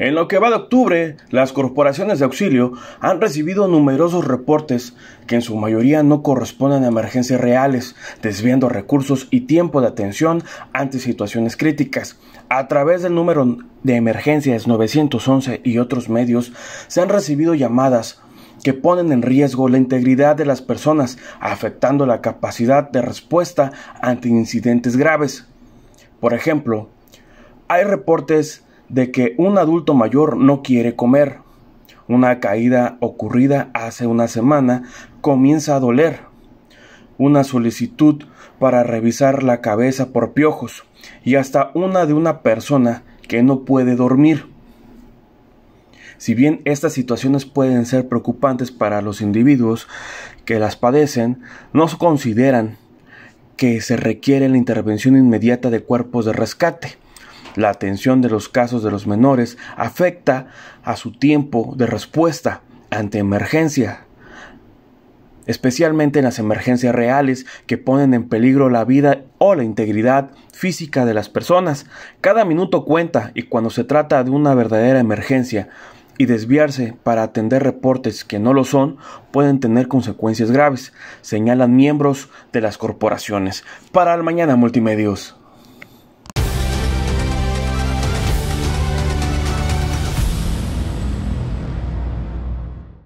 En lo que va de octubre, las corporaciones de auxilio han recibido numerosos reportes que en su mayoría no corresponden a emergencias reales, desviando recursos y tiempo de atención ante situaciones críticas. A través del número de emergencias 911 y otros medios, se han recibido llamadas que ponen en riesgo la integridad de las personas, afectando la capacidad de respuesta ante incidentes graves. Por ejemplo, hay reportes de que un adulto mayor no quiere comer. Una caída ocurrida hace una semana comienza a doler. Una solicitud para revisar la cabeza por piojos y hasta una de una persona que no puede dormir. Si bien estas situaciones pueden ser preocupantes para los individuos que las padecen, no consideran que se requiere la intervención inmediata de cuerpos de rescate la atención de los casos de los menores afecta a su tiempo de respuesta ante emergencia, especialmente en las emergencias reales que ponen en peligro la vida o la integridad física de las personas. Cada minuto cuenta y cuando se trata de una verdadera emergencia y desviarse para atender reportes que no lo son pueden tener consecuencias graves, señalan miembros de las corporaciones. Para el mañana multimedios.